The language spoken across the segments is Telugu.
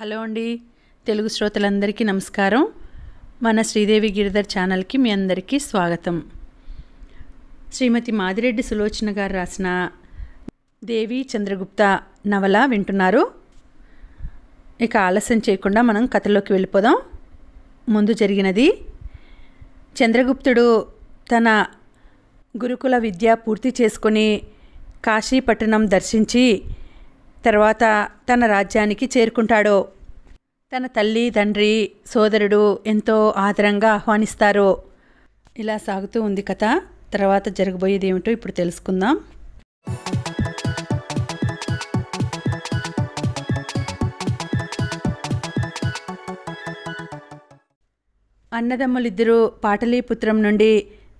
హలో అండి తెలుగు శ్రోతలందరికీ నమస్కారం మన శ్రీదేవి గిరిధర్ ఛానల్కి మీ అందరికీ స్వాగతం శ్రీమతి మాదిరెడ్డి సులోచన గారు రాసిన దేవి చంద్రగుప్త నవల వింటున్నారు ఇక ఆలస్యం చేయకుండా మనం కథలోకి వెళ్ళిపోదాం ముందు జరిగినది చంద్రగుప్తుడు తన గురుకుల విద్య పూర్తి చేసుకొని కాశీపట్టణం దర్శించి తర్వాత తన రాజ్యానికి చేరుకుంటాడో తన తల్లి తండ్రి సోదరుడు ఎంతో ఆదరంగా ఆహ్వానిస్తారు ఇలా సాగుతూ ఉంది కథ తర్వాత జరగబోయేది ఏమిటో ఇప్పుడు తెలుసుకుందాం అన్నదమ్ములిద్దరూ పాటలీపుత్రం నుండి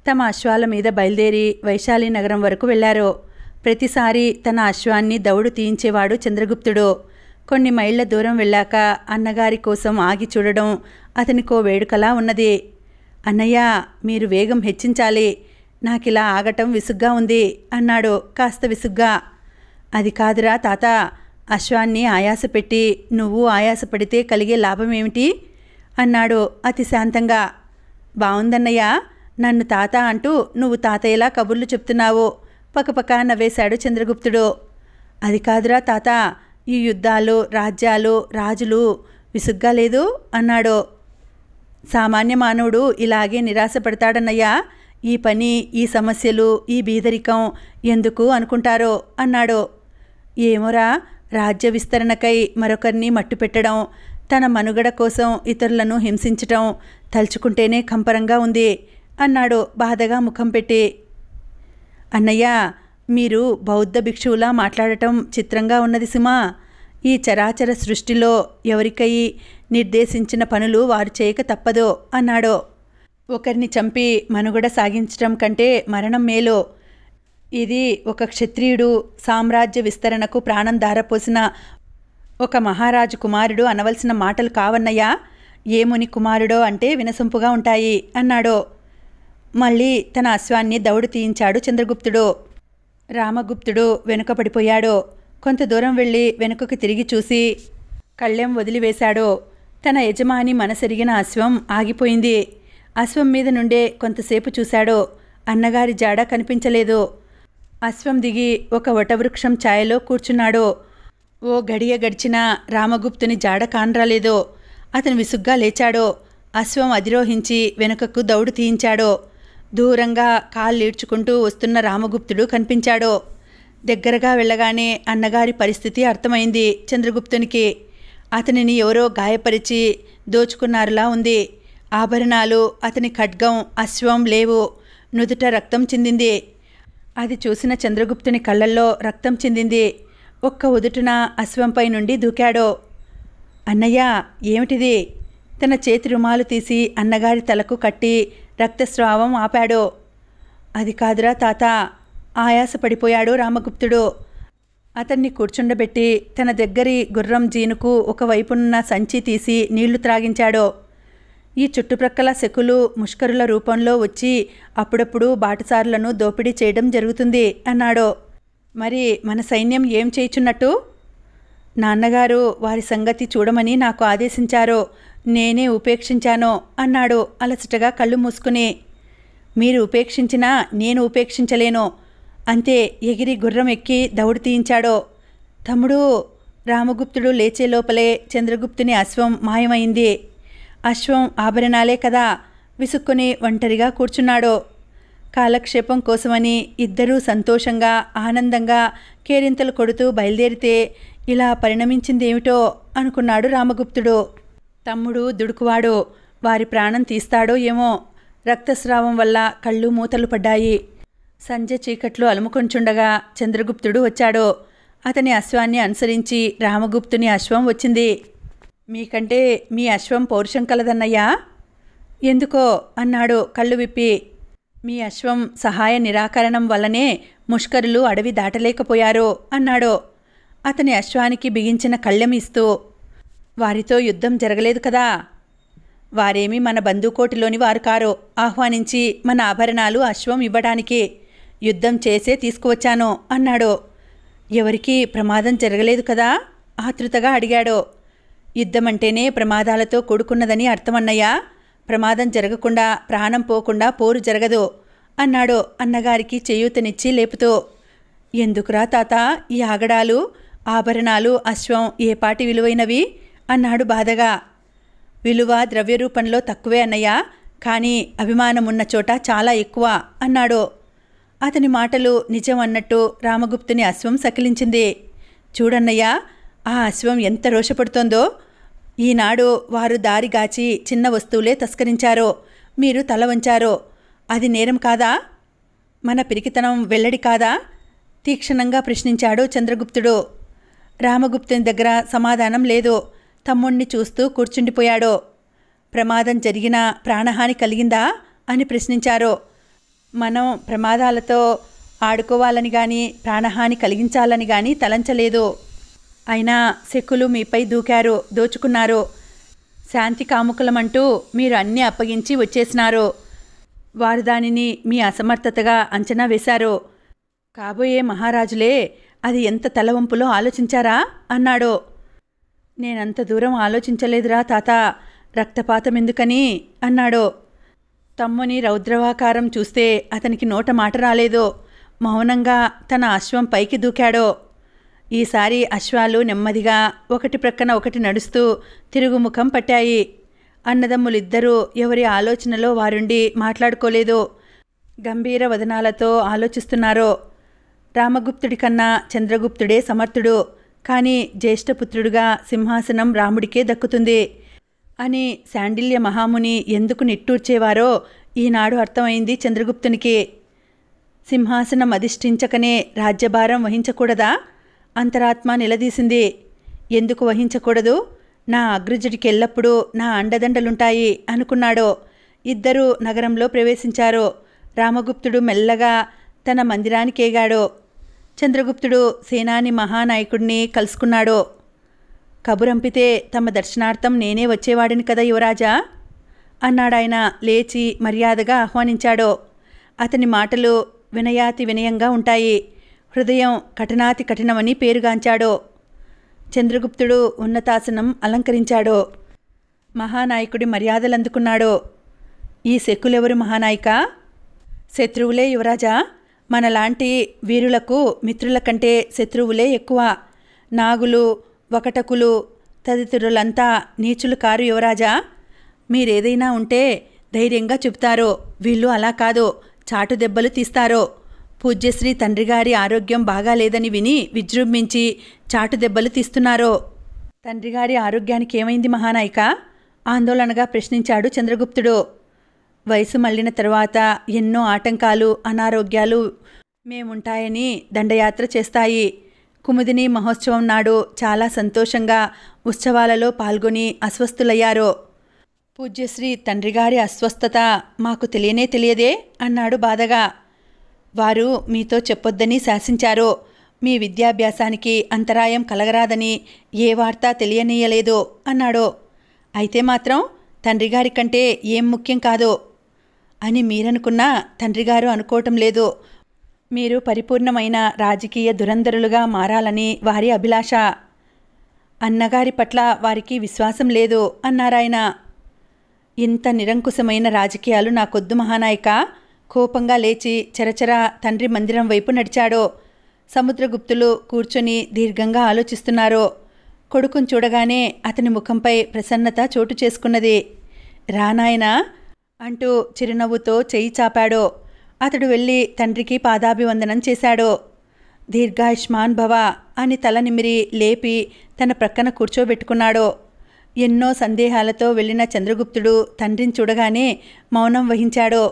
తమ అశ్వాల మీద బయలుదేరి వైశాలి నగరం వరకు వెళ్లారు ప్రతిసారి తన అశ్వాన్ని దౌడు తీయించేవాడు చంద్రగుప్తుడు కొన్ని మైళ్ళ దూరం వెళ్ళాక అన్నగారి కోసం ఆగి చూడడం అతనికో వేడుకలా ఉన్నది అన్నయ్య మీరు వేగం హెచ్చించాలి నాకిలా ఆగటం విసుగ్గా ఉంది అన్నాడు కాస్త విసుగ్గా అది కాదురా తాత అశ్వాన్ని ఆయాసపెట్టి నువ్వు ఆయాసపడితే కలిగే లాభం ఏమిటి అన్నాడు అతి శాంతంగా బావుందన్నయ్య నన్ను తాత అంటూ నువ్వు తాతయ్యలా కబుర్లు చెప్తున్నావు పక్కపక్క నవ్వేశాడు చంద్రగుప్తుడు అది కాదురా తాత ఈ యుద్ధాలు రాజ్యాలు రాజులు విసుగ్గా లేదు అన్నాడు సామాన్య మానవుడు ఇలాగే నిరాశపడతాడన్నయ్యా ఈ పని ఈ సమస్యలు ఈ బీదరికం ఎందుకు అనుకుంటారో అన్నాడు ఏమోరా రాజ్య విస్తరణకై మరొకరిని మట్టుపెట్టడం తన మనుగడ కోసం ఇతరులను హింసించటం తలుచుకుంటేనే కంపరంగా ఉంది అన్నాడు బాధగా ముఖం పెట్టి అన్నయ్య మీరు బౌద్ధ భిక్షువులా మాట్లాడటం చిత్రంగా ఉన్నది సుమా ఈ చరాచర సృష్టిలో ఎవరికై నిర్దేశించిన పనులు వారు చేయక తప్పదో అన్నాడో ఒకరిని చంపి మనుగడ సాగించడం కంటే మరణం మేలో ఇది ఒక క్షత్రియుడు సామ్రాజ్య విస్తరణకు ప్రాణం ధారపోసిన ఒక మహారాజు కుమారుడు అనవలసిన మాటలు కావన్నయ్యా ఏ ముని కుమారుడో అంటే వినసొంపుగా ఉంటాయి అన్నాడో మళ్ళీ తన అశ్వాన్ని దౌడు తీయించాడు చంద్రగుప్తుడు రామగుప్తుడు వెనుకపడిపోయాడు కొంత దూరం వెళ్ళి వెనుకకు తిరిగి చూసి కళ్ళెం వదిలివేశాడు తన యజమాని మనసరిగిన అశ్వం ఆగిపోయింది అశ్వం మీద నుండే కొంతసేపు చూశాడు అన్నగారి జాడ కనిపించలేదు అశ్వం దిగి ఒక వటవృక్షం ఛాయలో కూర్చున్నాడు ఓ గడియ గడిచినా రామగుప్తుని జాడ కానరాలేదు అతను విసుగ్గా లేచాడు అశ్వం అధిరోహించి వెనుకకు దౌడు తీయించాడు దూరంగా కాళ్ళీడ్చుకుంటూ వస్తున్న రామగుప్తుడు కనిపించాడు దగ్గరగా వెళ్ళగానే అన్నగారి పరిస్థితి అర్థమైంది చంద్రగుప్తునికి అతనిని ఎవరో గాయపరిచి దోచుకున్నారులా ఉంది ఆభరణాలు అతని ఖడ్గం అశ్వం లేవు నుదుట రక్తం చెందింది అది చూసిన చంద్రగుప్తుని కళ్ళల్లో రక్తం చెందింది ఒక్క ఉదుటున అశ్వంపై నుండి దూకాడు అన్నయ్య ఏమిటిది తన చేతి రుమాలు తీసి అన్నగారి తలకు కట్టి రక్తస్రావం ఆపాడో అది కాదురా తాత ఆయాసపడిపోయాడు రామగుప్తుడు అతన్ని కూర్చుండబెట్టి తన దగ్గరి గుర్రం జీనుకు ఒకవైపునున్న సంచి తీసి నీళ్లు త్రాగించాడు ఈ చుట్టుప్రక్కల శకులు ముష్కరుల రూపంలో వచ్చి అప్పుడప్పుడు బాటసారులను దోపిడీ చేయడం జరుగుతుంది అన్నాడు మరి మన సైన్యం ఏం చేయుచున్నట్టు నాన్నగారు వారి సంగతి చూడమని నాకు ఆదేశించారో నేనే ఉపేక్షించానో అన్నాడు అలసటగా కళ్ళు మూసుకుని మీరు ఉపేక్షించినా నేను ఉపేక్షించలేను అంతే ఎగిరి గుర్రం ఎక్కి దౌడు తీయించాడో తమ్ముడు రామగుప్తుడు లేచే లోపలే చంద్రగుప్తుని అశ్వం మాయమైంది అశ్వం ఆభరణాలే కదా విసుక్కుని ఒంటరిగా కూర్చున్నాడు కాలక్షేపం కోసమని ఇద్దరూ సంతోషంగా ఆనందంగా కేరింతలు కొడుతూ బయలుదేరితే ఇలా పరిణమించిందేమిటో అనుకున్నాడు రామగుప్తుడు తమ్ముడు దుడుకువాడు వారి ప్రాణం తీస్తాడో ఏమో రక్తస్రావం వల్ల కళ్ళు మూతలు పడ్డాయి సంజ చీకట్లు అలుముకొంచుండగా చంద్రగుప్తుడు వచ్చాడు అతని అశ్వాన్ని అనుసరించి రామగుప్తుని అశ్వం వచ్చింది మీకంటే మీ అశ్వం పౌరుషం కలదన్నయ్యా ఎందుకో అన్నాడు కళ్ళు విప్పి మీ అశ్వం సహాయ నిరాకరణం వల్లనే ముష్కరులు అడవి దాటలేకపోయారు అన్నాడు అతని అశ్వానికి బిగించిన కళ్ళెమిస్తూ వారితో యుద్ధం జరగలేదు కదా వారేమి మన బంధుకోటిలోని వారు కారో ఆహ్వానించి మన ఆభరణాలు అశ్వం ఇవ్వడానికి యుద్ధం చేసే తీసుకువచ్చాను అన్నాడు ఎవరికీ ప్రమాదం జరగలేదు కదా ఆతృతగా అడిగాడు యుద్ధమంటేనే ప్రమాదాలతో కూడుకున్నదని అర్థమన్నయ్యా ప్రమాదం జరగకుండా ప్రాణం పోకుండా పోరు జరగదు అన్నాడు అన్నగారికి చేయూతనిచ్చి లేపుతూ ఎందుకురా తాత ఈ ఆగడాలు ఆభరణాలు అశ్వం ఏపాటి విలువైనవి అన్నాడు బాధగా విలువ ద్రవ్య రూపంలో తక్కువే అన్నయ్య కానీ అభిమానమున్న చోట చాలా ఎక్కువ అన్నాడు అతని మాటలు నిజం అన్నట్టు రామగుప్తుని అశ్వం సకిలించింది చూడన్నయ్యా ఆ అశ్వం ఎంత రోషపడుతోందో ఈనాడు వారు దారిగాచి చిన్న వస్తువులే తస్కరించారో మీరు తల వంచారో అది నేరం కాదా మన పిరికితనం వెల్లడి కాదా తీక్షణంగా ప్రశ్నించాడు చంద్రగుప్తుడు రామగుప్తుని దగ్గర సమాధానం లేదు తమ్ముణ్ణి చూస్తూ కూర్చుండిపోయాడు ప్రమాదం జరిగినా ప్రాణహాని కలిగిందా అని ప్రశ్నించారు మనం ప్రమాదాలతో ఆడుకోవాలని కానీ ప్రాణహాని కలిగించాలని కానీ తలంచలేదు అయినా శకులు మీపై దూకారు దోచుకున్నారు శాంతి కాముకులమంటూ మీరు అన్నీ అప్పగించి వచ్చేసినారు వారు దానిని మీ అసమర్థతగా అంచనా వేశారు కాబోయే మహారాజులే అది ఎంత తలవంపులో ఆలోచించారా అన్నాడో నేనంత దూరం ఆలోచించలేదురా తాత రక్తపాతం ఎందుకని అన్నాడో తమ్ముని రౌద్రవాకారం చూస్తే అతనికి నోట మాట రాలేదో మౌనంగా తన అశ్వం పైకి దూకాడో ఈసారి అశ్వాలు నెమ్మదిగా ఒకటి ప్రక్కన ఒకటి నడుస్తూ తిరుగుముఖం పట్టాయి అన్నదమ్ములిద్దరూ ఎవరి ఆలోచనలో వారుండి మాట్లాడుకోలేదు గంభీర వదనాలతో ఆలోచిస్తున్నారో రామగుప్తుడి కన్నా చంద్రగుప్తుడే సమర్థుడు కానీ జ్యేష్ఠపుత్రుడుగా సింహాసనం రాముడికే దక్కుతుంది అని శాండిల్య మహాముని ఎందుకు నిట్టూర్చేవారో ఈనాడు అర్థమైంది చంద్రగుప్తునికి సింహాసనం అధిష్ఠించకనే రాజ్యభారం వహించకూడదా అంతరాత్మ నిలదీసింది ఎందుకు వహించకూడదు నా అగ్రజుడికి ఎల్లప్పుడూ నా అండదండలుంటాయి అనుకున్నాడో ఇద్దరూ నగరంలో ప్రవేశించారు రామగుప్తుడు మెల్లగా తన మందిరానికేగాడు చంద్రగుప్తుడు సేనాని మహానాయకుడిని కలుసుకున్నాడో కబురంపితే తమ దర్శనార్థం నేనే వచ్చేవాడిని కదా యువరాజా అన్నాడాయన లేచి మర్యాదగా ఆహ్వానించాడో అతని మాటలు వినయాతి వినయంగా ఉంటాయి హృదయం కఠినాతి కఠినమని పేరుగాంచాడో చంద్రగుప్తుడు ఉన్నతాసనం అలంకరించాడో మహానాయకుడి మర్యాదలు అందుకున్నాడో ఈ శక్కులెవరు మహానాయిక శత్రువులే యువరాజా మనలాంటి వీరులకు మిత్రుల కంటే శత్రువులే ఎక్కువ నాగులు ఒకటకులు తదితరులంతా నీచులు కారు యువరాజా మీరేదైనా ఉంటే ధైర్యంగా చెబుతారో వీళ్ళు అలా కాదు చాటు దెబ్బలు తీస్తారో పూజ్యశ్రీ తండ్రి గారి ఆరోగ్యం బాగాలేదని విని విజృంభించి చాటు దెబ్బలు తీస్తున్నారో తండ్రి గారి ఆరోగ్యానికి ఏమైంది మహానాయిక ఆందోళనగా ప్రశ్నించాడు చంద్రగుప్తుడు వయసు మళ్ళిన తర్వాత ఎన్నో ఆటంకాలు అనారోగ్యాలు మేముంటాయని దండయాత్ర చేస్తాయి కుముదిని మహోత్సవం నాడు చాలా సంతోషంగా ఉత్సవాలలో పాల్గొని అస్వస్థులయ్యారు పూజ్యశ్రీ తండ్రిగారి అస్వస్థత మాకు తెలియనే తెలియదే అన్నాడు బాధగా వారు మీతో చెప్పొద్దని శాసించారు మీ విద్యాభ్యాసానికి అంతరాయం కలగరాదని ఏ వార్త తెలియనీయలేదు అన్నాడు అయితే మాత్రం తండ్రిగారి కంటే ఏం ముఖ్యం కాదో అని మీరనుకున్నా తండ్రిగారు అనుకోవటం లేదు మీరు పరిపూర్ణమైన రాజకీయ దురంధరులుగా మారాలని వారి అభిలాష అన్నగారి పట్ల వారికి విశ్వాసం లేదు అన్నారాయన ఇంత నిరంకుశమైన రాజకీయాలు నాకొద్దు మహానాయక కోపంగా లేచి చరచర తండ్రి మందిరం వైపు నడిచాడు సముద్రగుప్తులు కూర్చొని దీర్ఘంగా ఆలోచిస్తున్నారు కొడుకును చూడగానే అతని ముఖంపై ప్రసన్నత చోటు చేసుకున్నది రానాయనా అంటూ చిరునవ్వుతో చెయ్యి చాపాడో అతడు వెళ్ళి తండ్రికి పాదాభివందనం చేశాడో దీర్ఘాయుష్మాన్ భవ అని తల నిమిరి లేపి తన ప్రక్కన కూర్చోబెట్టుకున్నాడో ఎన్నో సందేహాలతో వెళ్ళిన చంద్రగుప్తుడు తండ్రిని చూడగానే మౌనం వహించాడో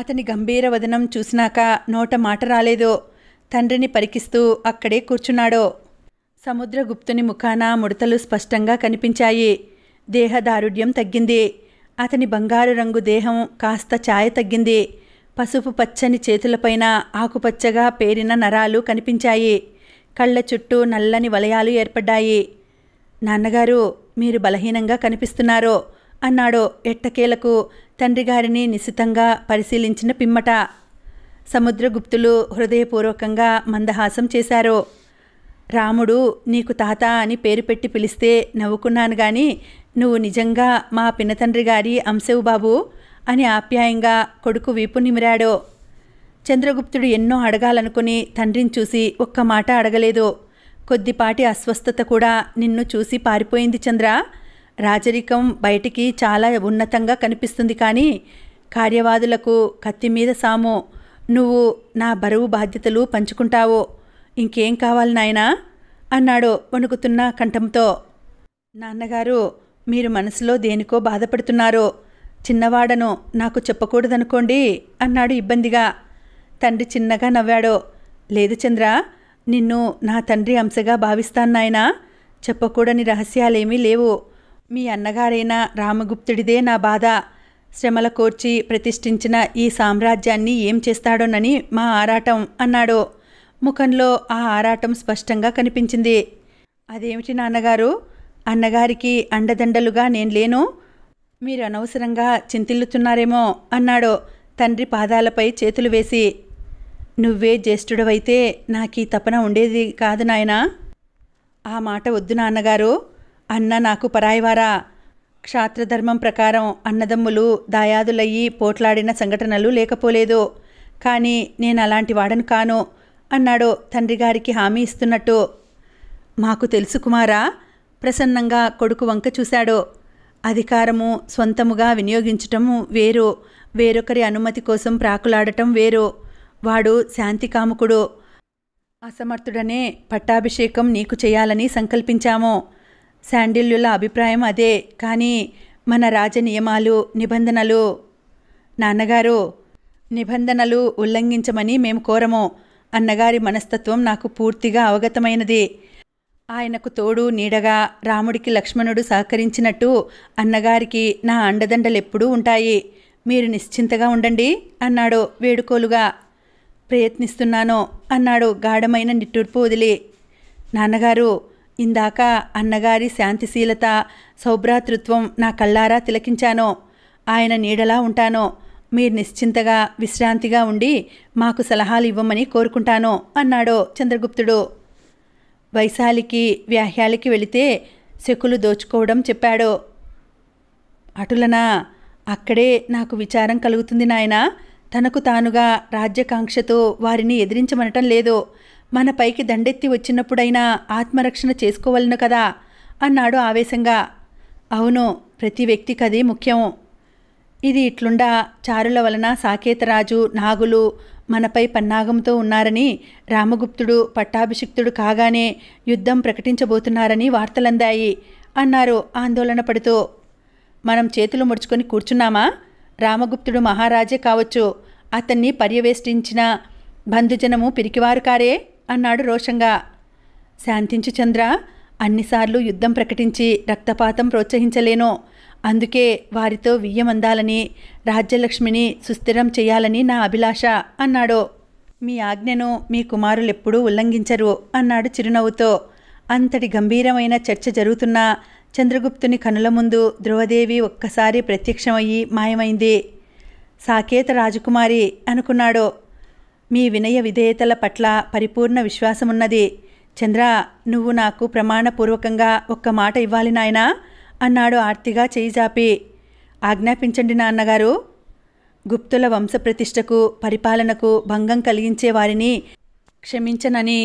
అతని గంభీర వదనం చూసినాక నోట మాట రాలేదు తండ్రిని పరికిస్తూ అక్కడే కూర్చున్నాడో సముద్రగుప్తుని ముఖాన ముడతలు స్పష్టంగా కనిపించాయి దేహదారుఢ్యం తగ్గింది అతని బంగారు రంగు దేహం కాస్త ఛాయ తగ్గింది పసుపు పచ్చని చేతులపైన ఆకుపచ్చగా పేరిన నరాలు కనిపించాయి కళ్ళ చుట్టూ నల్లని వలయాలు ఏర్పడ్డాయి నాన్నగారు మీరు బలహీనంగా కనిపిస్తున్నారో అన్నాడు ఎట్టకేలకు తండ్రిగారిని నిశితంగా పరిశీలించిన పిమ్మట సముద్రగుప్తులు హృదయపూర్వకంగా మందహాసం చేశారు రాముడు నీకు తాత అని పేరు పెట్టి పిలిస్తే నవ్వుకున్నాను గాని నువ్వు నిజంగా మా పినతండ్రి గారి అంశవు బాబు అని ఆప్యాయంగా కొడుకు వీపు నిమిరాడో చంద్రగుప్తుడు ఎన్నో అడగాలనుకుని తండ్రిని చూసి ఒక్క మాట అడగలేదు కొద్దిపాటి అస్వస్థత కూడా నిన్ను చూసి పారిపోయింది చంద్ర రాజరికం బయటికి చాలా ఉన్నతంగా కనిపిస్తుంది కానీ కార్యవాదులకు కత్తి మీద సాము నువ్వు నా బరువు బాధ్యతలు పంచుకుంటావో ఇంకేం కావాలి నాయనా అన్నాడు వణుకుతున్న కంఠంతో నాన్నగారు మీరు మనసులో దేనికో బాధపడుతున్నారో చిన్నవాడను నాకు చెప్పకూడదనుకోండి అన్నాడు ఇబ్బందిగా తండ్రి చిన్నగా నవ్వాడో లేదు చంద్ర నిన్ను నా తండ్రి అంశగా భావిస్తాను చెప్పకూడని రహస్యాలేమీ లేవు మీ అన్నగారైన రామగుప్తుడిదే నా బాధ శ్రమల కోర్చి ప్రతిష్ఠించిన ఈ సామ్రాజ్యాన్ని ఏం చేస్తాడోనని మా ఆరాటం అన్నాడు ముఖంలో ఆ ఆరాటం స్పష్టంగా కనిపించింది అదేమిటి నాన్నగారు అన్నగారికి అండదండలుగా నేను లేను మీరు అనవసరంగా చింతిల్లుతున్నారేమో అన్నాడు తండ్రి పాదాలపై చేతులు వేసి నువ్వే జ్యేష్ఠుడవైతే నాకు ఈ తపన ఉండేది కాదు నాయనా ఆ మాట వద్దు నాన్నగారు అన్న నాకు పరాయివారా క్షాత్రధర్మం ప్రకారం అన్నదమ్ములు దాయాదులయ్యి పోట్లాడిన సంఘటనలు లేకపోలేదు కానీ నేను అలాంటి వాడను కాను అన్నాడు తండ్రిగారికి హామీ ఇస్తున్నట్టు మాకు తెలుసు కుమారా ప్రసన్నంగా కొడుకు వంక చూశాడో అధికారము సొంతముగా వినియోగించటము వేరు వేరొకరి అనుమతి కోసం ప్రాకులాడటం వేరు వాడు శాంతికాముకుడు అసమర్థుడనే పట్టాభిషేకం నీకు చేయాలని సంకల్పించాము శాండిల్యుల అభిప్రాయం అదే కానీ మన రాజ నియమాలు నిబంధనలు నాన్నగారు నిబంధనలు ఉల్లంఘించమని మేము కోరము అన్నగారి మనస్తత్వం నాకు పూర్తిగా అవగతమైనది ఆయనకు తోడు నీడగా రాముడికి లక్ష్మణుడు సహకరించినట్టు అన్నగారికి నా అండదండలెప్పుడూ ఉంటాయి మీరు నిశ్చింతగా ఉండండి అన్నాడు వేడుకోలుగా ప్రయత్నిస్తున్నాను అన్నాడు గాఢమైన నిట్టూర్పు వదిలి నాన్నగారు ఇందాక అన్నగారి శాంతిశీలత సౌభ్రాతృత్వం నా కళ్ళారా తిలకించాను ఆయన నీడలా ఉంటాను మీరు నిశ్చింతగా విశ్రాంతిగా ఉండి మాకు సలహాలు ఇవ్వమని కోరుకుంటాను అన్నాడు చంద్రగుప్తుడు వైశాలికి వ్యాహ్యాలకి వెళితే శకులు దోచుకోవడం చెప్పాడో అటులనా అక్కడే నాకు విచారం కలుగుతుంది నాయన తనకు తానుగా రాజ్యకాంక్షతో వారిని ఎదిరించమనటం లేదు మన పైకి దండెత్తి వచ్చినప్పుడైనా ఆత్మరక్షణ చేసుకోవలను కదా అన్నాడు ఆవేశంగా అవును ప్రతి వ్యక్తికి అది ముఖ్యం ఇది ఇట్లుండా చారుల వలన సాకేతరాజు నాగులు మనపై పన్నాగంతో ఉన్నారని రామగుప్తుడు పట్టాభిషిక్తుడు కాగానే యుద్ధం ప్రకటించబోతున్నారని వార్తలందాయి అన్నారు ఆందోళన పడుతూ మనం చేతులు ముడుచుకొని కూర్చున్నామా రామగుప్తుడు మహారాజే కావచ్చు అతన్ని పర్యవేష్టించిన బంధుజనము పిరికివారు కారే అన్నాడు రోషంగా శాంతించు చంద్ర అన్నిసార్లు యుద్ధం ప్రకటించి రక్తపాతం ప్రోత్సహించలేను అందుకే వారితో వియ్యమందాలని రాజ్యలక్ష్మిని సుస్థిరం చేయాలని నా అభిలాష అన్నాడు మీ ఆజ్ఞను మీ కుమారులెప్పుడూ ఉల్లంఘించరు అన్నాడు చిరునవ్వుతో అంతటి గంభీరమైన చర్చ జరుగుతున్నా చంద్రగుప్తుని కనుల ముందు ధ్రువదేవి ఒక్కసారి ప్రత్యక్షమయ్యి మాయమైంది సాకేత రాజకుమారి అనుకున్నాడు మీ వినయ విధేయతల పట్ల పరిపూర్ణ విశ్వాసమున్నది చంద్ర నువ్వు నాకు ప్రమాణపూర్వకంగా ఒక్క మాట ఇవ్వాలి నాయనా అన్నాడు ఆర్తిగా చేయిజాపి ఆజ్ఞాపించండి నాన్నగారు గుప్తుల వంశప్రతిష్టకు పరిపాలనకు భంగం కలిగించే వారిని క్షమించనని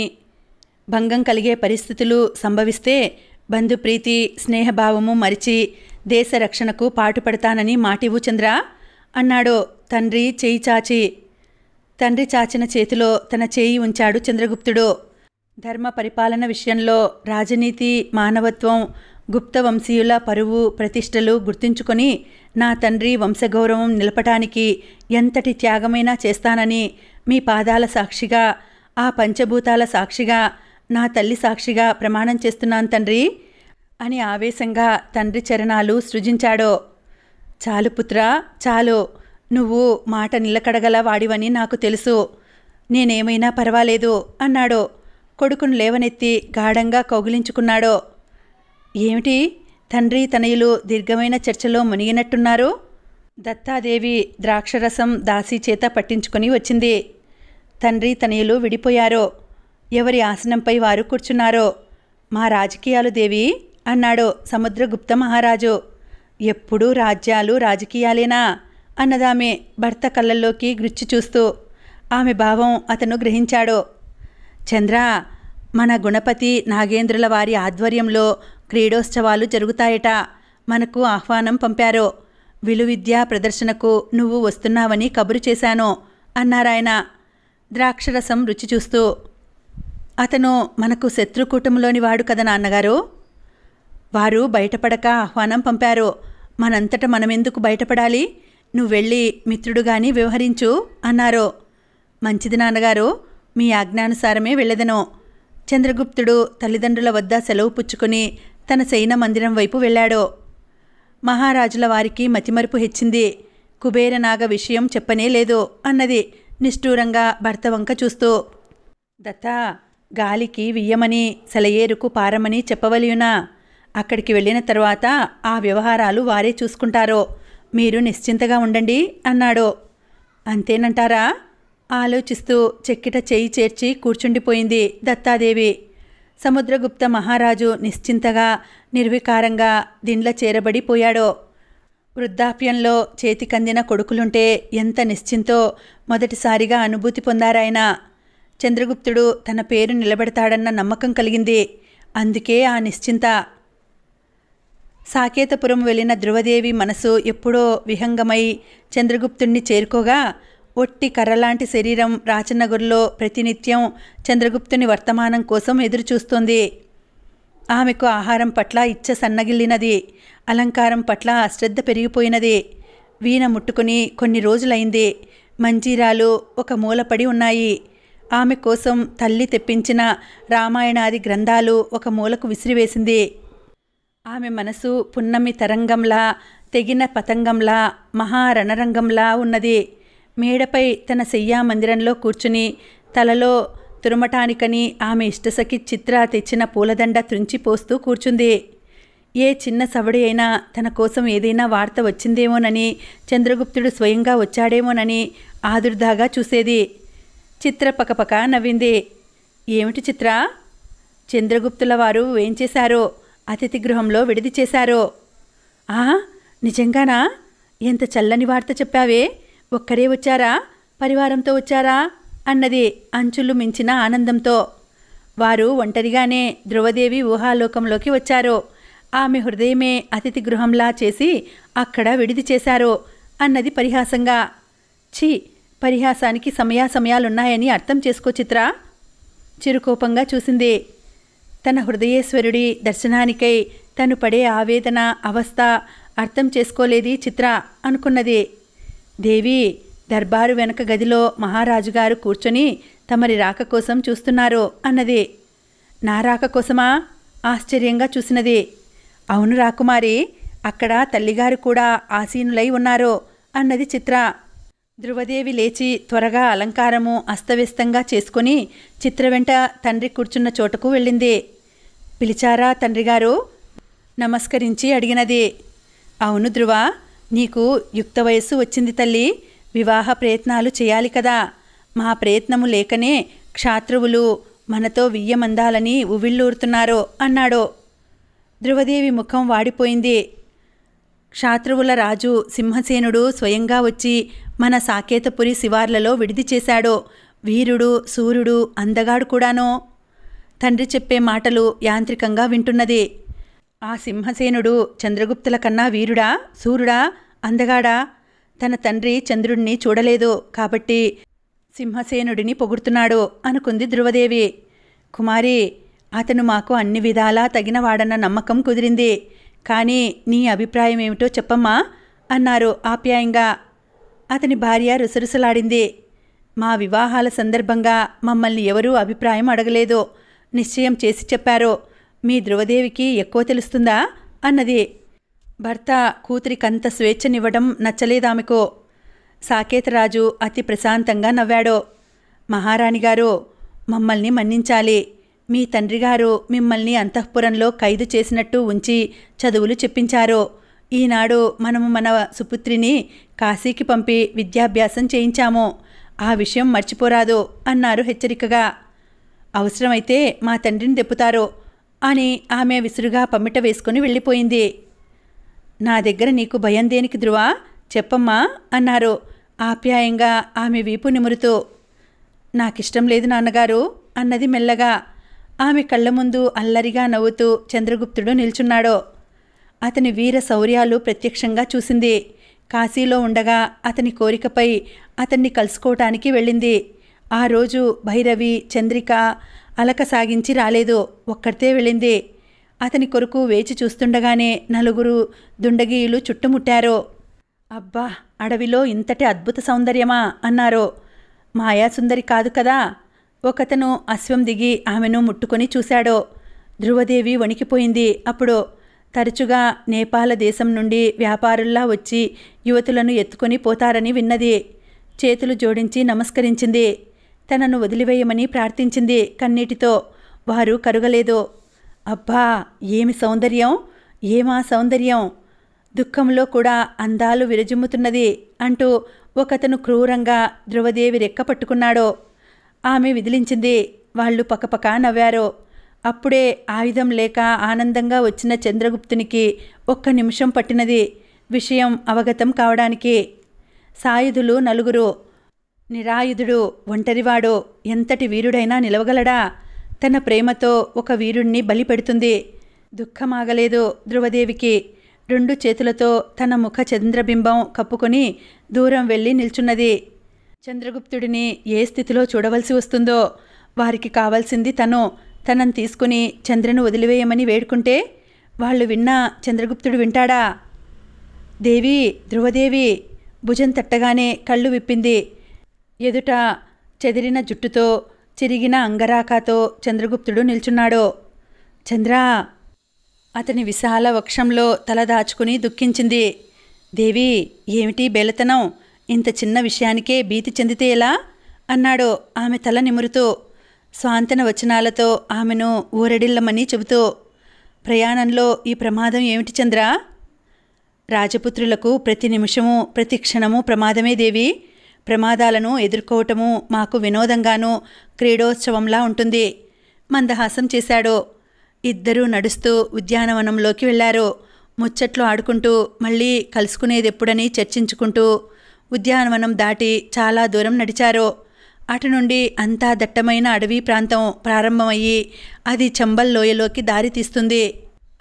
భంగం కలిగే పరిస్థితులు సంభవిస్తే బంధుప్రీతి స్నేహభావము మరిచి దేశ రక్షణకు పాటుపడతానని మాటివు చంద్ర అన్నాడు తండ్రి చేయి చాచి తండ్రి చాచిన చేతిలో తన చేయి ఉంచాడు చంద్రగుప్తుడు ధర్మ పరిపాలన విషయంలో రాజనీతి మానవత్వం గుప్తవంశీయుల పరువు ప్రతిష్టలు గుర్తించుకొని నా తండ్రి వంశగౌరవం నిలపటానికి ఎంతటి త్యాగమైనా చేస్తానని మీ పాదాల సాక్షిగా ఆ పంచభూతాల సాక్షిగా నా తల్లి సాక్షిగా ప్రమాణం చేస్తున్నాను తండ్రి అని ఆవేశంగా తండ్రి చరణాలు సృజించాడో చాలు పుత్ర చాలు నువ్వు మాట నిలకడగల వాడివని నాకు తెలుసు నేనేమైనా పర్వాలేదు అన్నాడు కొడుకును లేవనెత్తి గాఢంగా కౌగిలించుకున్నాడో ఏమిటి తండ్రి తనయులు దీర్ఘమైన చర్చలో మునిగినట్టున్నారు దత్తాదేవి ద్రాక్షరసం దాసి చేత పట్టించుకొని వచ్చింది తండ్రి తనయులు విడిపోయారో ఎవరి ఆసనంపై వారు కూర్చున్నారో మా రాజకీయాలు దేవి అన్నాడు సముద్రగుప్త మహారాజు ఎప్పుడూ రాజ్యాలు రాజకీయాలేనా అన్నదామె భర్త కళ్ళల్లోకి గుచ్చి చూస్తూ ఆమె భావం అతను గ్రహించాడు చంద్ర మన గుణపతి నాగేంద్రుల వారి ఆధ్వర్యంలో క్రీడోత్సవాలు జరుగుతాయట మనకు ఆహ్వానం పంపారో విలువిద్యా ప్రదర్శనకు నువ్వు వస్తున్నావని కబురు చేశాను అన్నారాయన ద్రాక్షరసం రుచి చూస్తూ అతను మనకు శత్రుకూటంలోని వాడు కదా నాన్నగారు వారు బయటపడక ఆహ్వానం పంపారు మనంతట మనమెందుకు బయటపడాలి నువ్వెళ్ళి మిత్రుడుగాని వ్యవహరించు అన్నారు మంచిది నాన్నగారు మీ ఆజ్ఞానుసారమే వెళ్ళదను చంద్రగుప్తుడు తల్లిదండ్రుల వద్ద సెలవు పుచ్చుకుని తన శయన మందిరం వైపు వెళ్ళాడు మహారాజుల వారికి మతిమరుపు హెచ్చింది కుబేరనాగ విషయం చెప్పనే లేదు అన్నది నిష్ఠూరంగా భర్త వంక చూస్తూ దత్త గాలికి వియ్యమని సెలయేరుకు పారమని చెప్పవలయునా అక్కడికి వెళ్ళిన తర్వాత ఆ వ్యవహారాలు వారే చూసుకుంటారో మీరు నిశ్చింతగా ఉండండి అన్నాడు అంతేనంటారా ఆలోచిస్తూ చెక్కిట చేయి చేర్చి కూర్చుండిపోయింది దత్తాదేవి సముద్రగుప్త మహారాజు నిశ్చింతగా నిర్వికారంగా దీండ్ల చేరబడిపోయాడో వృద్ధాప్యంలో చేతికందిన కొడుకులుంటే ఎంత నిశ్చింతో మొదటిసారిగా అనుభూతి పొందారాయన చంద్రగుప్తుడు తన పేరు నిలబెడతాడన్న నమ్మకం కలిగింది అందుకే ఆ నిశ్చింత సాకేతపురం వెళ్ళిన ధ్రువదేవి మనసు ఎప్పుడో విహంగమై చంద్రగుప్తుణ్ణి చేరుకోగా ఒట్టి కర్రలాంటి శరీరం రాచనగర్లో ప్రతినిత్యం చంద్రగుప్తుని వర్తమానం కోసం ఎదురుచూస్తుంది ఆమెకు ఆహారం పట్ల ఇచ్చ సన్నగిల్లినది అలంకారం పట్ల అశ్రద్ధ పెరిగిపోయినది వీణ ముట్టుకుని కొన్ని రోజులైంది మంజీరాలు ఒక మూలపడి ఉన్నాయి ఆమె కోసం తల్లి తెప్పించిన రామాయణాది గ్రంథాలు ఒక మూలకు విసిరివేసింది ఆమె మనసు పున్నమి తరంగంలా తెగిన పతంగంలా మహారణరంగంలా ఉన్నది మేడపై తన శయ్యా మందిరంలో కూర్చుని తలలో తురుమటానికని ఆమె ఇష్టసఖి చిత్ర తెచ్చిన పూలదండ త్రుంచిపోస్తూ కూర్చుంది ఏ చిన్న సవడి అయినా తన కోసం ఏదైనా వార్త వచ్చిందేమోనని చంద్రగుప్తుడు స్వయంగా వచ్చాడేమోనని ఆదుర్దాగా చూసేది చిత్ర పకపక నవ్వింది ఏమిటి చిత్ర చంద్రగుప్తుల వారు ఏం చేశారో అతిథి గృహంలో విడిది చేశారో ఆ నిజంగానా ఎంత చల్లని వార్త చెప్పావే ఒక్కడే వచ్చారా పరివారంతో వచ్చారా అన్నది అంచులు మించిన ఆనందంతో వారు ఒంటరిగానే ధ్రువదేవి ఊహాలోకంలోకి వచ్చారు ఆమె హృదయమే అతిథి గృహంలా చేసి అక్కడ విడిది చేశారు అన్నది పరిహాసంగా ఛీ పరిహాసానికి సమయాసమయాలున్నాయని అర్థం చేసుకో చిత్ర చిరుకోపంగా చూసింది తన హృదయేశ్వరుడి దర్శనానికై తను పడే ఆవేదన అవస్థ అర్థం చేసుకోలేది చిత్ర అనుకున్నది దేవి దర్బారు వెనక గదిలో మహారాజు గారు కూర్చొని తమరి రాక కోసం చూస్తున్నారు అన్నది నా రాక కోసమా ఆశ్చర్యంగా చూసినది అవును రాకుమారి అక్కడ తల్లిగారు కూడా ఆసీనులై ఉన్నారు అన్నది చిత్ర ధ్రువదేవి లేచి త్వరగా అలంకారము అస్తవ్యస్తంగా చేసుకుని చిత్ర వెంట తండ్రి కూర్చున్న చోటకు వెళ్ళింది పిలిచారా తండ్రిగారు నమస్కరించి అడిగినది అవును ధ్రువ నీకు యుక్త వయస్సు వచ్చింది తల్లి వివాహ ప్రయత్నాలు చేయాలి కదా మా ప్రయత్నము లేకనే క్షాత్రువులు మనతో వియ్యమందాలని ఉవిళ్ళూరుతున్నారో అన్నాడు ధ్రువదేవి ముఖం వాడిపోయింది క్షాత్రువుల రాజు సింహసేనుడు స్వయంగా వచ్చి మన సాకేతపురి శివార్లలో విడిది చేశాడు వీరుడు సూర్యుడు అందగాడు కూడానో తండ్రి చెప్పే మాటలు యాంత్రికంగా వింటున్నది ఆ సింహసేనుడు చంద్రగుప్తుల కన్నా వీరుడా సూర్యుడా అందగాడా తన తండ్రి చంద్రుణ్ణి చూడలేదు కాబట్టి సింహసేనుడిని పొగుడుతున్నాడు అనుకుంది ధృవదేవి కుమారి అతను మాకు అన్ని విధాలా తగినవాడన్న నమ్మకం కుదిరింది కానీ నీ అభిప్రాయం ఏమిటో చెప్పమ్మా అన్నారు ఆప్యాయంగా అతని భార్య రుసరుసలాడింది మా వివాహాల సందర్భంగా మమ్మల్ని ఎవరూ అభిప్రాయం అడగలేదు నిశ్చయం చేసి చెప్పారు మీ ధ్రువదేవికి ఎక్కువ తెలుస్తుందా అన్నది భర్త కూతురికంత స్వేచ్ఛనివ్వడం నచ్చలేదామెకు సాకేతరాజు అతి ప్రశాంతంగా నవ్వాడో మహారాణిగారు మమ్మల్ని మన్నించాలి మీ తండ్రిగారు మిమ్మల్ని అంతఃపురంలో ఖైదు చేసినట్టు ఉంచి చదువులు చెప్పించారు ఈనాడు మనము మన సుపుత్రిని కాశీకి పంపి విద్యాభ్యాసం చేయించాము ఆ విషయం మర్చిపోరాదు అన్నారు హెచ్చరికగా అవసరమైతే మా తండ్రిని దెప్పుతారు అని ఆమె విసురుగా పమ్మిట వేసుకుని వెళ్ళిపోయింది నా దగ్గర నీకు భయం దేనికి ధృవా చెప్పమ్మా అన్నారు ఆప్యాయంగా ఆమె వీపు నిమురుతూ నాకిష్టం లేదు నాన్నగారు అన్నది మెల్లగా ఆమె కళ్ళ ముందు అల్లరిగా నవ్వుతూ చంద్రగుప్తుడు నిల్చున్నాడో అతని వీర శౌర్యాలు ప్రత్యక్షంగా చూసింది కాశీలో ఉండగా అతని కోరికపై అతన్ని కలుసుకోవటానికి వెళ్ళింది ఆ రోజు భైరవి చంద్రిక అలక సాగించి రాలేదు ఒక్కడితే వెళ్ళింది అతని కొరకు వేచి చూస్తుండగానే నలుగురు దుండగీయులు చుట్టుముట్టారో అబ్బా అడవిలో ఇంతటి అద్భుత సౌందర్యమా అన్నారు మాయాసుందరి కాదు కదా ఒకతను అశ్వం దిగి ఆమెను ముట్టుకొని చూశాడో ధ్రువదేవి వణికిపోయింది అప్పుడు తరచుగా నేపాల దేశం నుండి వ్యాపారుల్లా వచ్చి యువతులను ఎత్తుకొని పోతారని విన్నది చేతులు జోడించి నమస్కరించింది తనను వదిలివేయమని ప్రార్థించింది కన్నీటితో వారు కరుగలేదు అబ్బా ఏమి సౌందర్యం ఏమా సౌందర్యం దుఃఖంలో కూడా అందాలు విరజిమ్ముతున్నది అంటూ ఒకతను క్రూరంగా ధ్రువదేవి రెక్క పట్టుకున్నాడు ఆమె విదిలించింది వాళ్ళు పకపక నవ్వారు అప్పుడే ఆయుధం లేక ఆనందంగా వచ్చిన చంద్రగుప్తునికి ఒక్క నిమిషం పట్టినది విషయం అవగతం కావడానికి సాయుధులు నలుగురు నిరాయుధుడు ఒంటరివాడో ఎంతటి వీరుడైనా నిలవగలడా తన ప్రేమతో ఒక వీరుణ్ణి బలిపెడుతుంది దుఃఖమాగలేదు ధ్రువదేవికి రెండు చేతులతో తన ముఖ చంద్రబింబం కప్పుకొని దూరం వెళ్ళి నిల్చున్నది చంద్రగుప్తుడిని ఏ స్థితిలో చూడవలసి వస్తుందో వారికి కావాల్సింది తను తనను తీసుకుని చంద్రను వదిలివేయమని వేడుకుంటే వాళ్ళు విన్నా చంద్రగుప్తుడు వింటాడా దేవి ధ్రువదేవి భుజం తట్టగానే కళ్ళు విప్పింది ఎదుట చెదిరిన జుట్టుతో చిరిగిన అంగరాకాతో చంద్రగుప్తుడు నిల్చున్నాడో చంద్ర అతని విశాల వక్షంలో తల దాచుకుని దుఃఖించింది దేవి ఏమిటి బేలతనం ఇంత చిన్న విషయానికే భీతి చెందితే ఎలా అన్నాడు ఆమె తల నిమురుతూ స్వాంతన వచనాలతో ఆమెను ఊరడిల్లమని చెబుతూ ప్రయాణంలో ఈ ప్రమాదం ఏమిటి చంద్ర రాజపుత్రులకు ప్రతి నిమిషము ప్రతి క్షణము ప్రమాదమే దేవి ప్రమాదాలను ఎదుర్కోవటము మాకు వినోదంగానూ క్రీడోత్సవంలా ఉంటుంది మందహాసం చేశాడు ఇద్దరూ నడుస్తూ ఉద్యానవనంలోకి వెళ్లారు ముచ్చట్లు ఆడుకుంటూ మళ్ళీ కలుసుకునేదెప్పుడని చర్చించుకుంటూ ఉద్యానవనం దాటి చాలా దూరం నడిచారు అటు నుండి అంతా దట్టమైన అడవి ప్రాంతం ప్రారంభమయ్యి అది చంబల్ లోయలోకి దారి తీస్తుంది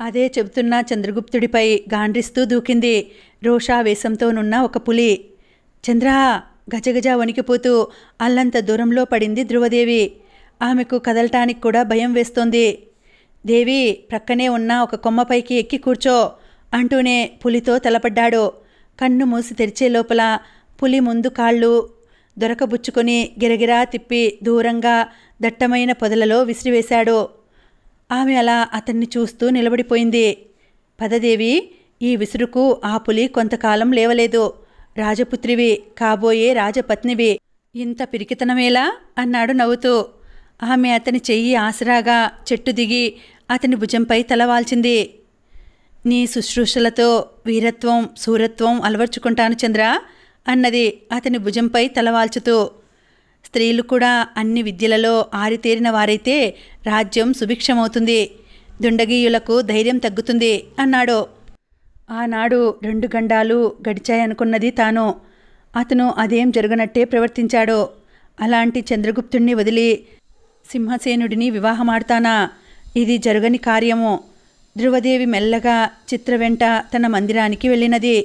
అదే చెబుతున్న చంద్రగుప్తుడిపై గాండ్రిస్తూ దూకింది రోషావేశంతోనున్న ఒక పులి చంద్ర గజగజ వణికిపోతూ అల్లంత దూరంలో పడింది ధ్రువదేవి ఆమెకు కదలటానికి కూడా భయం వేస్తోంది దేవి ప్రక్కనే ఉన్న ఒక కొమ్మపైకి ఎక్కి కూర్చో అంటూనే పులితో తలపడ్డాడు కన్ను మూసి తెరిచే లోపల పులి ముందు కాళ్ళు దొరకబుచ్చుకొని గిరగిరా తిప్పి దూరంగా దట్టమైన పొదలలో విసిరివేశాడు ఆమె అలా అతన్ని చూస్తూ నిలబడిపోయింది పదదేవి ఈ విసురుకు ఆ పులి కొంతకాలం లేవలేదు రాజపుత్రివే కాబోయే రాజపత్నివే ఇంత పిరికితనమేలా అన్నాడు నవ్వుతూ ఆమె అతని చెయ్యి ఆసరాగా చెట్టు దిగి అతని భుజంపై తలవాల్చింది నీ శుశ్రూషలతో వీరత్వం శూరత్వం అలవర్చుకుంటాను చంద్ర అన్నది అతని భుజంపై తలవాల్చుతూ స్త్రీలు కూడా అన్ని విద్యలలో ఆరితేరిన వారైతే రాజ్యం సుభిక్షమవుతుంది దుండగీయులకు ధైర్యం తగ్గుతుంది అన్నాడు ఆనాడు రెండు గండాలు గడిచాయనుకున్నది తాను అతను అదేం జరగనట్టే ప్రవర్తించాడో అలాంటి చంద్రగుప్తుణ్ణి వదిలి సింహసేనుడిని వివాహమాడతానా ఇది జరగని కార్యము ధృవదేవి మెల్లగా చిత్ర వెంట తన మందిరానికి వెళ్ళినది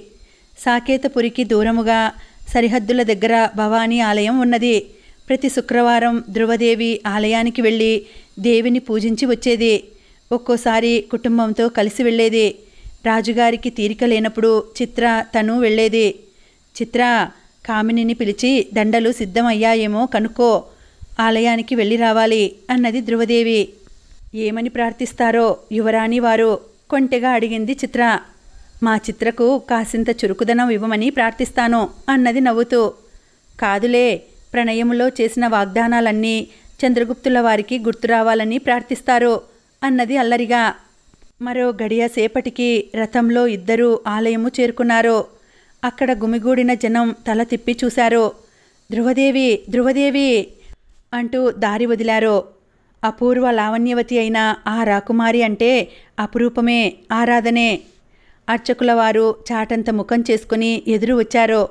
సాకేతపురికి దూరముగా సరిహద్దుల దగ్గర భవానీ ఆలయం ఉన్నది ప్రతి శుక్రవారం ధృవదేవి ఆలయానికి వెళ్ళి దేవిని పూజించి వచ్చేది ఒక్కోసారి కుటుంబంతో కలిసి వెళ్ళేది రాజుగారికి తీరిక లేనప్పుడు చిత్ర తను వెళ్ళేది చిత్ర కామినిని పిలిచి దండలు సిద్ధమయ్యాయేమో కనుక్కో ఆలయానికి వెళ్ళి రావాలి అన్నది ధ్రువదేవి ఏమని ప్రార్థిస్తారో యువరాణి వారు కొంటెగా అడిగింది చిత్ర మా చిత్రకు కాసింత చురుకుదనం ఇవ్వమని ప్రార్థిస్తాను అన్నది నవ్వుతూ కాదులే ప్రణయములో చేసిన వాగ్దానాలన్నీ చంద్రగుప్తుల వారికి గుర్తురావాలని ప్రార్థిస్తారు అన్నది అల్లరిగా మరో గడియ సేపటికి రథంలో ఇద్దరూ ఆలయము చేరుకున్నారు అక్కడ గుమిగూడిన జనం తల తిప్పి చూశారు ధ్రువదేవి ధ్రువదేవి అంటూ దారి వదిలారు అపూర్వ లావణ్యవతి అయిన ఆ రాకుమారి అంటే అపురూపమే ఆరాధనే అర్చకుల వారు చాటంత ముఖం చేసుకుని ఎదురు వచ్చారు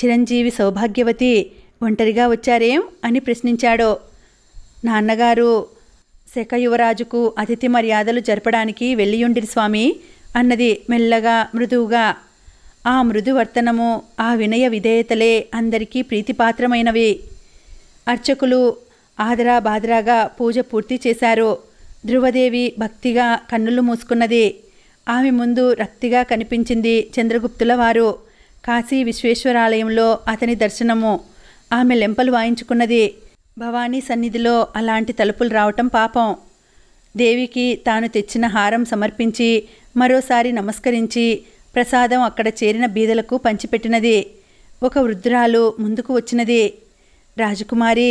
చిరంజీవి సౌభాగ్యవతి ఒంటరిగా వచ్చారేం అని ప్రశ్నించాడు నాన్నగారు యువరాజుకు అతిథి మర్యాదలు జరపడానికి వెళ్ళియుండిరి స్వామి అన్నది మెల్లగా మృదువుగా ఆ మృదువర్తనము ఆ వినయ విధేయతలే అందరికీ ప్రీతిపాత్రమైనవి అర్చకులు ఆదరా బాదరాగా పూజ పూర్తి చేశారు ధ్రువదేవి భక్తిగా కన్నులు మూసుకున్నది ఆమె ముందు రక్తిగా కనిపించింది చంద్రగుప్తుల వారు కాశీ విశ్వేశ్వరాలయంలో అతని దర్శనము ఆమె లెంపలు వాయించుకున్నది భవానీ సన్నిధిలో అలాంటి తలుపులు రావటం పాపం దేవికి తాను తెచ్చిన హారం సమర్పించి మరోసారి నమస్కరించి ప్రసాదం అక్కడ చేరిన బీదలకు పంచిపెట్టినది ఒక వృద్ధురాలు ముందుకు వచ్చినది రాజకుమారి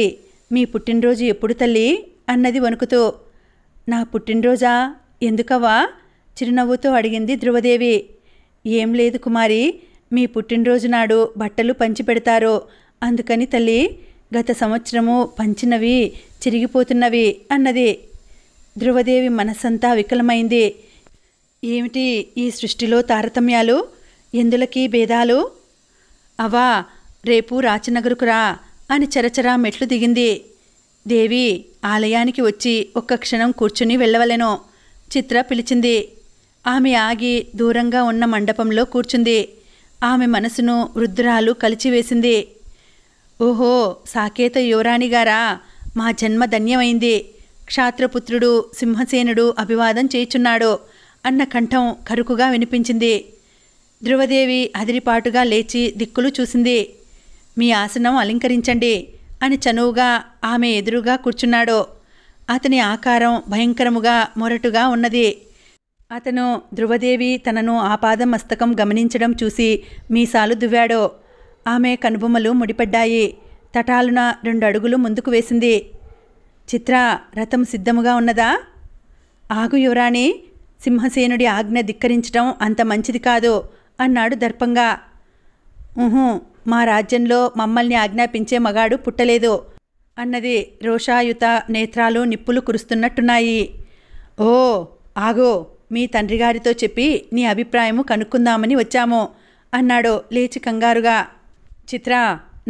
మీ పుట్టినరోజు ఎప్పుడు తల్లి అన్నది వణుకుతూ నా పుట్టినరోజా ఎందుకవా చిరునవ్వుతో అడిగింది ధ్రువదేవి ఏం లేదు కుమారి మీ పుట్టినరోజు నాడు బట్టలు పంచిపెడతారు అందుకని తల్లి గత సంవత్సరము పంచినవి చిరిగిపోతున్నవి అన్నది ధ్రువదేవి మనస్సంతా వికలమైంది ఏమిటి ఈ సృష్టిలో తారతమ్యాలు ఎందులకి భేదాలు అవా రేపు రాచనగరుకు రా అని చరచరా మెట్లు దిగింది దేవి ఆలయానికి వచ్చి ఒక్క క్షణం కూర్చుని వెళ్ళవలెను చిత్ర పిలిచింది ఆమె ఆగి దూరంగా ఉన్న మండపంలో కూర్చుంది ఆమె మనసును వృద్ధురాలు కలిచివేసింది ఓహో సాకేత యువరాణిగారా మా జన్మ ధన్యమైంది క్షాత్రపుత్రుడు సింహసేనుడు అభివాదం చేయుచున్నాడు అన్న కంఠం కరుకుగా వినిపించింది ధ్రువదేవి అదిరిపాటుగా లేచి దిక్కులు చూసింది మీ ఆసనం అలంకరించండి అని చనువుగా ఆమె ఎదురుగా కూర్చున్నాడు అతని ఆకారం భయంకరముగా మొరటుగా ఉన్నది అతను ధ్రువదేవి తనను ఆపాద మస్తకం గమనించడం చూసి మీసాలు దువ్వాడు ఆమె కనుబొమ్మలు ముడిపడ్డాయి తటాలున రెండు అడుగులు ముందుకు వేసింది చిత్ర రథం సిద్ధముగా ఉన్నదా ఆగు యువరాణి సింహసేనుడి ఆజ్ఞ ధిక్కరించడం అంత మంచిది కాదు అన్నాడు దర్పంగా ఊహూ మా రాజ్యంలో మమ్మల్ని ఆజ్ఞాపించే మగాడు పుట్టలేదు అన్నది రోషాయుత నేత్రాలు నిప్పులు కురుస్తున్నట్టున్నాయి ఓ ఆగో మీ తండ్రిగారితో చెప్పి నీ అభిప్రాయము కనుక్కుందామని వచ్చాము అన్నాడు లేచి కంగారుగా చిత్ర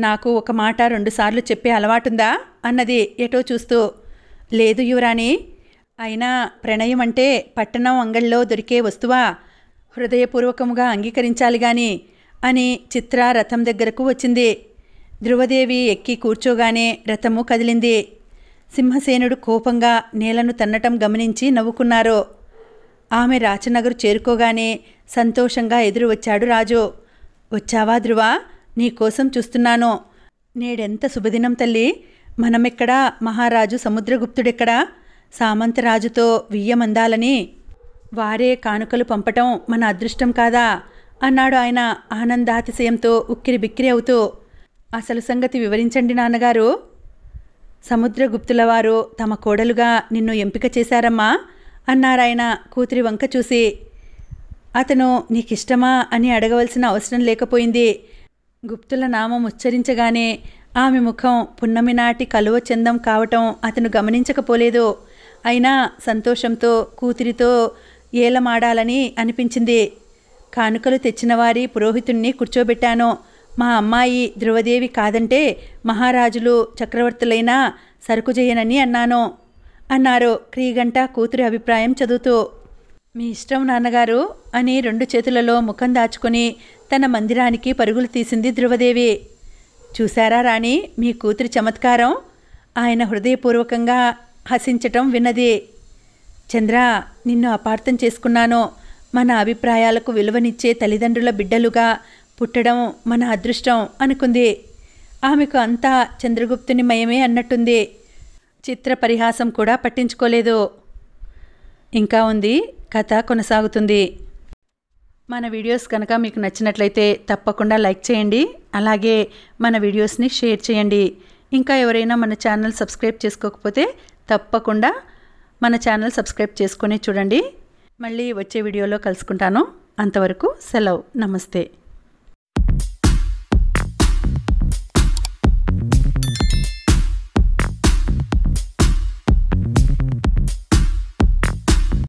నాకు ఒక మాట రెండుసార్లు చెప్పే అలవాటుందా అన్నది ఎటో చూస్తూ లేదు యువరాణి అయినా ప్రణయం అంటే పట్టణం అంగళ్ళలో దొరికే వస్తువా హృదయపూర్వకముగా అంగీకరించాలి గాని అని చిత్ర రథం దగ్గరకు వచ్చింది ధ్రువదేవి ఎక్కి కూర్చోగానే రథము కదిలింది సింహసేనుడు కోపంగా నేలను తన్నటం గమనించి నవ్వుకున్నారు ఆమె రాచనగరు చేరుకోగానే సంతోషంగా ఎదురు వచ్చాడు రాజు వచ్చావా ధ్రువా నీకోసం చూస్తున్నానో నేడెంత శుభదినం తల్లి మనమిక్కడ మహారాజు సముద్రగుప్తుడెక్కడా సామంతరాజుతో వియ్యమందాలని వారే కానుకలు పంపటం మన అదృష్టం కాదా అన్నాడు ఆయన ఆనందాతిశయంతో ఉక్కిరి బిక్కిరి అవుతూ అసలు సంగతి వివరించండి నాన్నగారు సముద్రగుప్తులవారు తమ కోడలుగా నిన్ను ఎంపిక చేశారమ్మా అన్నారాయన కూతురి వంక చూసి అతను నీకిష్టమా అని అడగవలసిన అవసరం లేకపోయింది గుప్తుల నామం ఉచ్చరించగానే ఆమె ముఖం పున్నమి నాటి కలువ చందం కావటం అతను గమనించకపోలేదు అయినా సంతోషంతో కూతురితో ఏలమాడాలని అనిపించింది కానుకలు తెచ్చినవారి పురోహితుణ్ణి కూర్చోబెట్టాను మా అమ్మాయి ధ్రువదేవి కాదంటే మహారాజులు చక్రవర్తులైనా సరుకు చేయనని అన్నాను అన్నారు క్రీగంట కూతురి అభిప్రాయం చదువుతూ మీ ఇష్టం నాన్నగారు అని రెండు చేతులలో ముఖం దాచుకుని తన మందిరానికి పరుగులు తీసింది ధ్రువదేవి చూశారా రాణి మీ కూతురి చమత్కారం ఆయన హృదయపూర్వకంగా హసించటం విన్నది చంద్ర నిన్ను అపార్థం చేసుకున్నాను మన అభిప్రాయాలకు విలువనిచ్చే తల్లిదండ్రుల బిడ్డలుగా పుట్టడం మన అదృష్టం అనుకుంది ఆమెకు అంతా చంద్రగుప్తుని మయమే అన్నట్టుంది చిత్ర పరిహాసం కూడా పట్టించుకోలేదు ఇంకా ఉంది కథ కొనసాగుతుంది మన వీడియోస్ కనుక మీకు నచ్చినట్లయితే తప్పకుండా లైక్ చేయండి అలాగే మన వీడియోస్ని షేర్ చేయండి ఇంకా ఎవరైనా మన ఛానల్ సబ్స్క్రైబ్ చేసుకోకపోతే తప్పకుండా మన ఛానల్ సబ్స్క్రైబ్ చేసుకొని చూడండి మళ్ళీ వచ్చే వీడియోలో కలుసుకుంటాను అంతవరకు సెలవు నమస్తే